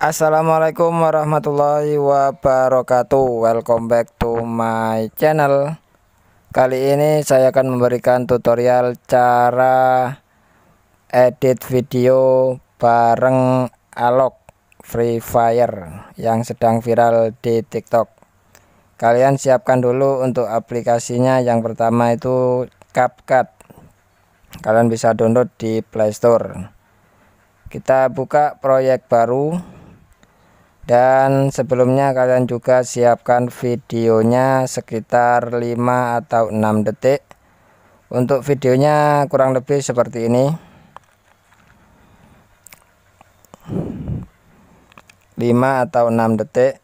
Assalamualaikum warahmatullahi wabarakatuh Welcome back to my channel Kali ini saya akan memberikan tutorial cara edit video bareng Alok Free Fire yang sedang viral di TikTok. Kalian siapkan dulu untuk aplikasinya. Yang pertama itu CapCut. Kalian bisa download di Play Store. Kita buka proyek baru. Dan sebelumnya kalian juga siapkan videonya sekitar 5 atau 6 detik. Untuk videonya kurang lebih seperti ini. 5 atau 6 detik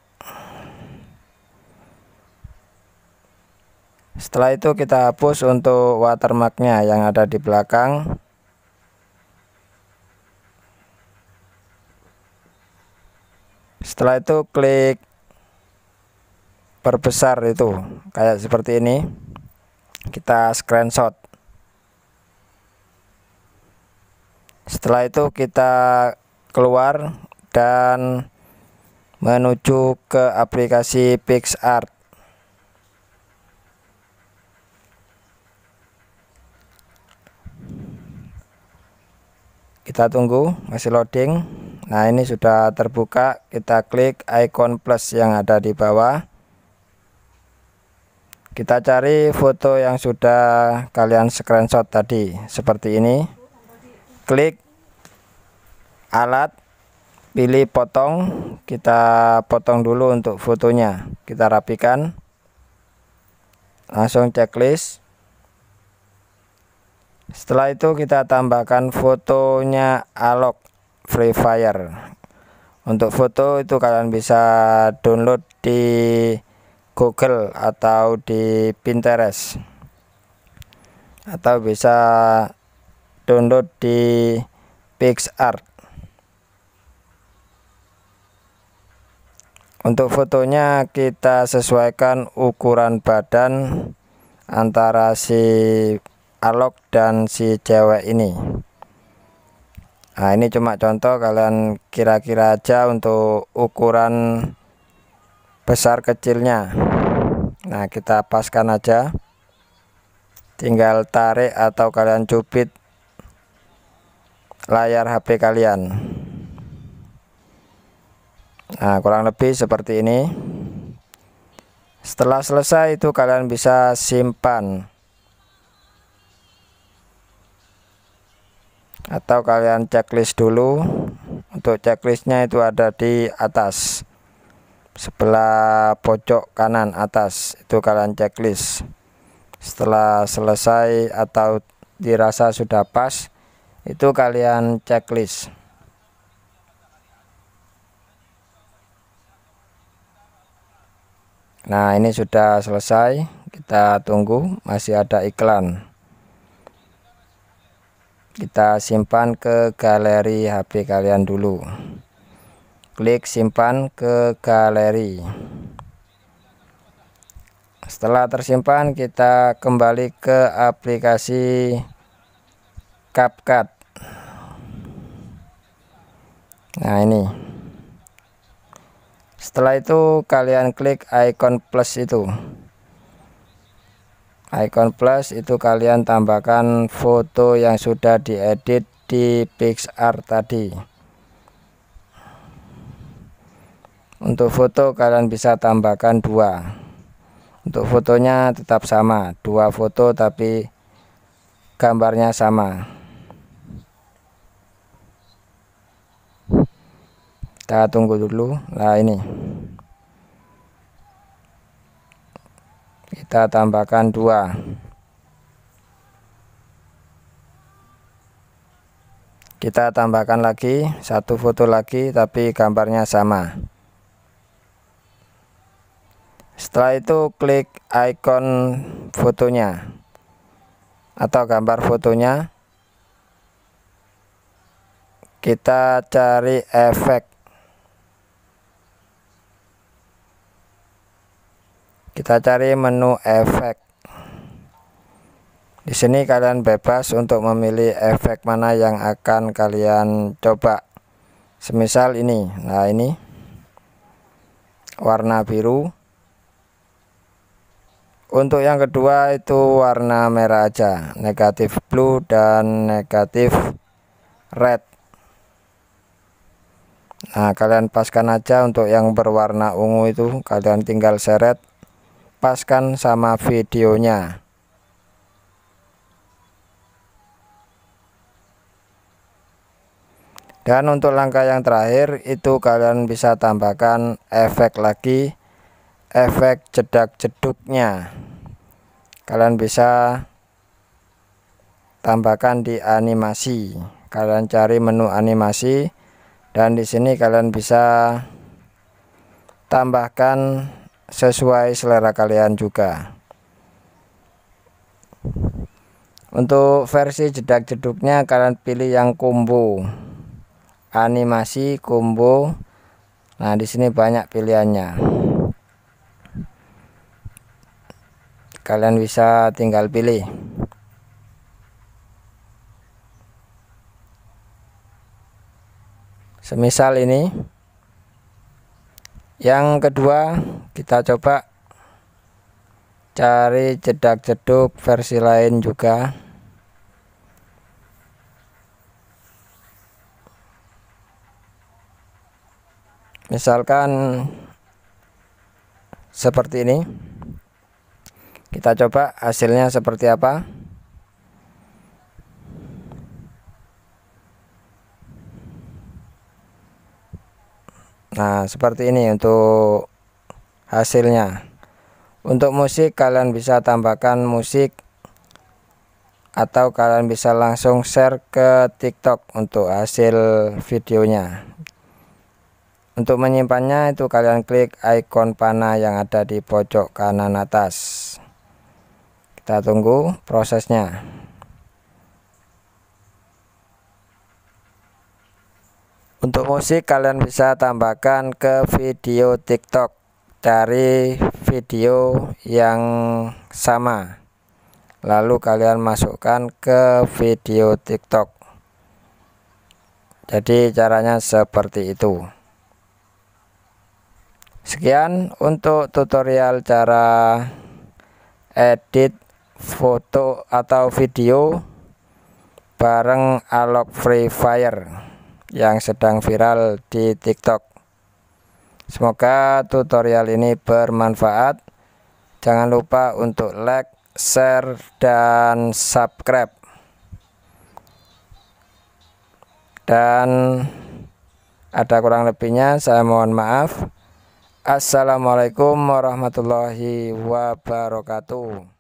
setelah itu kita hapus untuk watermarknya yang ada di belakang setelah itu klik perbesar itu kayak seperti ini kita screenshot setelah itu kita keluar dan menuju ke aplikasi PixArt kita tunggu masih loading nah ini sudah terbuka kita klik icon plus yang ada di bawah kita cari foto yang sudah kalian screenshot tadi seperti ini klik alat pilih potong kita potong dulu untuk fotonya kita rapikan langsung checklist setelah itu kita tambahkan fotonya alok free fire untuk foto itu kalian bisa download di google atau di pinterest atau bisa download di pixart Untuk fotonya kita sesuaikan ukuran badan antara si alok dan si cewek ini. Nah ini cuma contoh kalian kira-kira aja untuk ukuran besar kecilnya. Nah kita paskan aja. Tinggal tarik atau kalian cubit layar HP kalian. Nah, kurang lebih seperti ini. Setelah selesai itu kalian bisa simpan. Atau kalian checklist dulu. Untuk checklistnya itu ada di atas. Sebelah pojok kanan atas itu kalian checklist. Setelah selesai atau dirasa sudah pas, itu kalian checklist. nah ini sudah selesai kita tunggu masih ada iklan kita simpan ke galeri HP kalian dulu klik simpan ke galeri setelah tersimpan kita kembali ke aplikasi CapCut nah ini setelah itu kalian klik icon plus itu icon plus itu kalian tambahkan foto yang sudah diedit di Pixar tadi untuk foto kalian bisa tambahkan dua untuk fotonya tetap sama dua foto tapi gambarnya sama kita tunggu dulu lah ini kita tambahkan dua. kita tambahkan lagi satu foto lagi tapi gambarnya sama setelah itu klik icon fotonya atau gambar fotonya kita cari efek kita cari menu efek di sini kalian bebas untuk memilih efek mana yang akan kalian coba semisal ini nah ini warna biru untuk yang kedua itu warna merah aja negatif blue dan negatif red nah kalian paskan aja untuk yang berwarna ungu itu kalian tinggal seret paskan sama videonya dan untuk langkah yang terakhir itu kalian bisa tambahkan efek lagi efek jedak-jeduknya kalian bisa tambahkan di animasi kalian cari menu animasi dan di sini kalian bisa tambahkan sesuai selera kalian juga untuk versi jedak-jeduknya kalian pilih yang combo animasi combo nah di sini banyak pilihannya kalian bisa tinggal pilih semisal ini yang kedua kita coba cari cedak-ceduk versi lain juga misalkan seperti ini kita coba hasilnya seperti apa Nah, seperti ini untuk hasilnya. Untuk musik kalian bisa tambahkan musik atau kalian bisa langsung share ke TikTok untuk hasil videonya. Untuk menyimpannya itu kalian klik icon panah yang ada di pojok kanan atas. Kita tunggu prosesnya. Untuk musik kalian bisa tambahkan ke video TikTok dari video yang sama. Lalu kalian masukkan ke video TikTok. Jadi caranya seperti itu. Sekian untuk tutorial cara edit foto atau video bareng Alok Free Fire yang sedang viral di TikTok. Semoga tutorial ini bermanfaat. Jangan lupa untuk like, share, dan subscribe. Dan ada kurang lebihnya saya mohon maaf. Assalamualaikum warahmatullahi wabarakatuh.